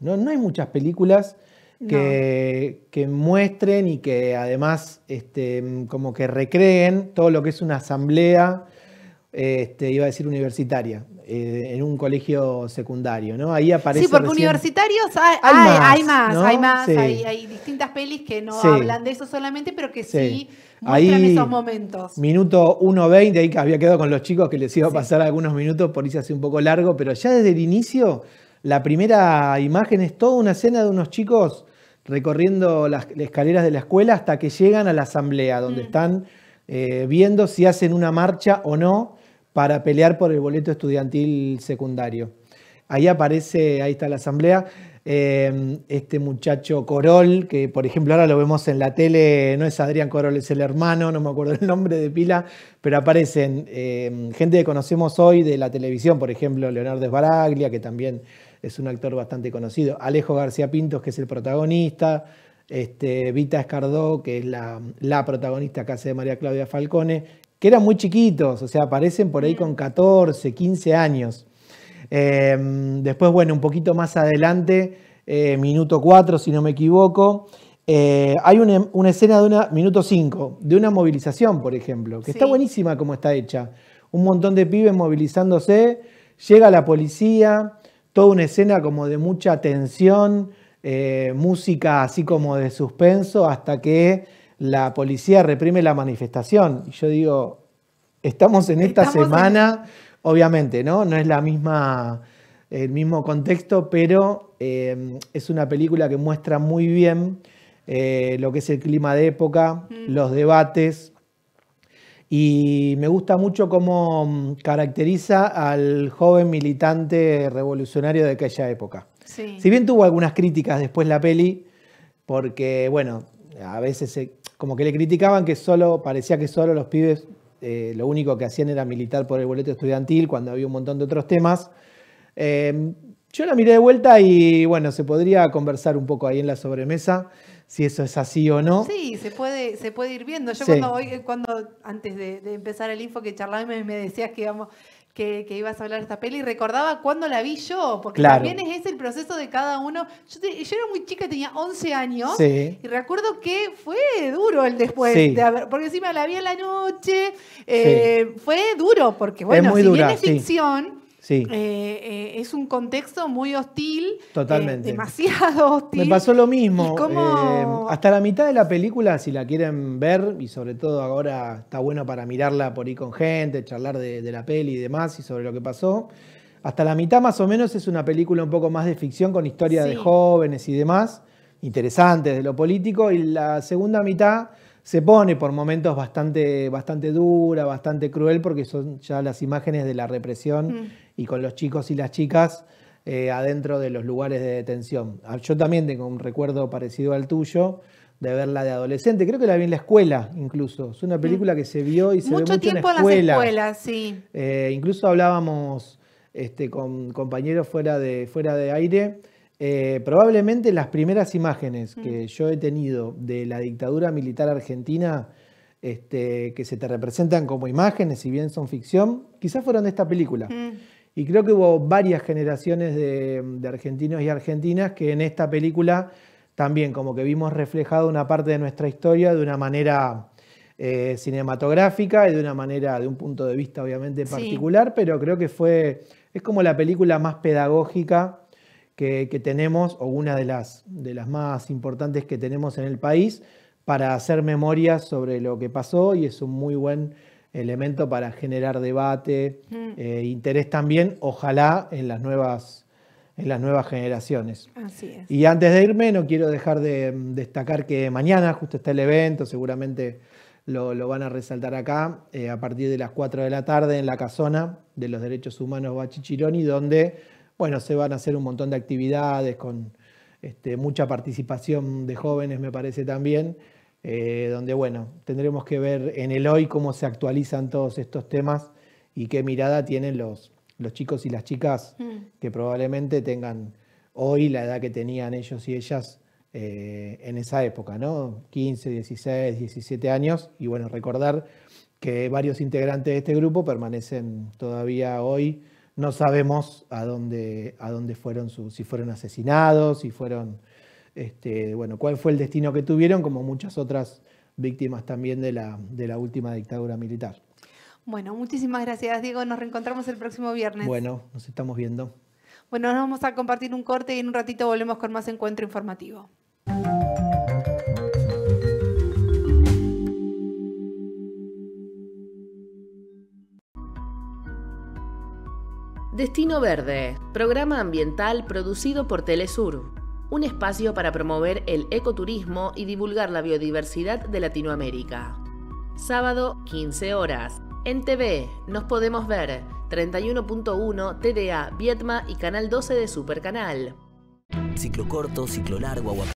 No, hay muchas películas que, que, muestren y que además este, como que recreen todo lo que es una asamblea, este, iba a decir universitaria, eh, en un colegio secundario, ¿no? Ahí aparece. Sí, porque universitarios hay, más, hay más, hay, distintas pelis que no hablan de eso solamente, pero que sí. muestran esos momentos. Minuto 1.20, ahí que había quedado con los chicos que les iba a pasar algunos minutos, por se hace un poco largo, pero ya desde el inicio la primera imagen es toda una escena de unos chicos recorriendo las escaleras de la escuela hasta que llegan a la asamblea, donde mm. están eh, viendo si hacen una marcha o no para pelear por el boleto estudiantil secundario. Ahí aparece, ahí está la asamblea. Em, este muchacho Corol, que por ejemplo ahora lo vemos en la tele, no es Adrián Corol, es el hermano, no me acuerdo el nombre de pila, pero aparecen em, gente que conocemos hoy de la televisión, por ejemplo Leonardo Esbaraglia, que también es un actor bastante conocido, Alejo García Pintos, que es el protagonista, este, Vita Escardó, que es la, protagonista que hace de María Claudia Falcone, que eran muy chiquitos, o sea, aparecen por ahí con 14, 15 años. Em, después, bueno, un poquito más adelante, eh, minuto 4, si no me equivoco, eh, hay una, escena de una, minuto 5, de una movilización, por ejemplo, que está buenísima como está hecha. Un montón de pibes movilizándose, llega la policía, toda una escena como de mucha tensión, eh, música así como de suspenso, hasta que la policía reprime la manifestación. Y yo digo, estamos en esta semana... Obviamente, ¿no? No es la misma, el mismo contexto, pero em, es una película que muestra muy bien eh, lo que es el clima de época, los debates. Y me gusta mucho cómo mm, caracteriza al joven militante revolucionario de aquella época. Sí. Si bien tuvo algunas críticas después la peli, porque, bueno, a veces como que le criticaban que solo, parecía que solo los pibes eh, lo único que hacían era militar por el boleto estudiantil cuando había un montón de otros temas. Eh, yo la miré de vuelta y bueno, se podría conversar un poco ahí en la sobremesa si eso es así o no. Sí, se puede, se puede ir viendo. Yo eh, cuando, antes de, empezar el info que charlábamos me, me decías que íbamos, que, ibas a hablar de esta peli. Recordaba cuándo la vi yo, porque también es el proceso de cada uno. Yo, era muy chica, tenía 11 años, y recuerdo que fue duro el después, sí. de porque encima la vi en la noche, eh, fue duro, porque bueno, si bien es ficción, eh, eh, es un contexto muy hostil Totalmente. Eh, demasiado hostil. Me pasó lo mismo. Eh, hasta la mitad de la película, si la quieren ver, y sobre todo ahora está bueno para mirarla por ahí con gente, charlar de, la peli y demás, y sobre lo que pasó. Hasta la mitad más o menos es una película un poco más de ficción con historia de jóvenes y demás, interesantes de lo político, y la segunda mitad se pone por momentos bastante, bastante dura, bastante cruel, porque son ya las imágenes de la represión mm. y con los chicos y las chicas eh, adentro de los lugares de detención. Ah, yo también tengo un recuerdo parecido al tuyo de verla de adolescente. Creo que la vi en la escuela, incluso. Es una mm. película que se vio y se mucho ve mucho tiempo en, la escuela. sí. Eh, incluso hablábamos este, con compañeros fuera de, fuera de aire. Eh, probablemente las primeras imágenes que mm. yo he tenido de la dictadura militar argentina, este, que se te representan como imágenes, si bien son ficción, quizás fueron de esta película. Mm. Y creo que hubo varias generaciones de, argentinos y argentinas que en esta película también como que vimos reflejada una parte de nuestra historia de una manera eh, cinematográfica y de una manera, de un punto de vista obviamente particular, pero creo que fue, es como la película más pedagógica que, tenemos o una de las, de las más importantes que tenemos en el país para hacer memoria sobre lo que pasó y es un muy buen elemento para generar debate, eh, interés también, ojalá, en las nuevas en las nuevas generaciones. Y antes de irme, no quiero dejar de mm, destacar que mañana justo está el evento, seguramente lo, van a resaltar acá, eh, a partir de las 4 de la tarde en la casona de los derechos humanos Bachichironi, donde bueno, se van a hacer un montón de actividades con este, mucha participación de jóvenes, me parece también. Eh, donde bueno, tendremos que ver en el hoy cómo se actualizan todos estos temas y qué mirada tienen los, los chicos y las chicas mm. que probablemente tengan hoy la edad que tenían ellos y ellas eh, en esa época, ¿no? 15, 16, 17 años. Y bueno, recordar que varios integrantes de este grupo permanecen todavía hoy. No sabemos a dónde, a dónde fueron, sus si fueron asesinados, si fueron este, bueno, cuál fue el destino que tuvieron, como muchas otras víctimas también de de la última dictadura militar. Bueno, muchísimas gracias, Diego. Nos reencontramos el próximo viernes. Bueno, nos estamos viendo. Bueno, nos vamos a compartir un corte y en un ratito volvemos con más encuentro informativo. Destino Verde, programa ambiental producido por Telesur un espacio para promover el ecoturismo y divulgar la biodiversidad de Latinoamérica. Sábado, 15 horas. En TV, nos podemos ver 31.1 TDA, Vietma y Canal 12 de Supercanal. Ciclo corto, ciclo largo,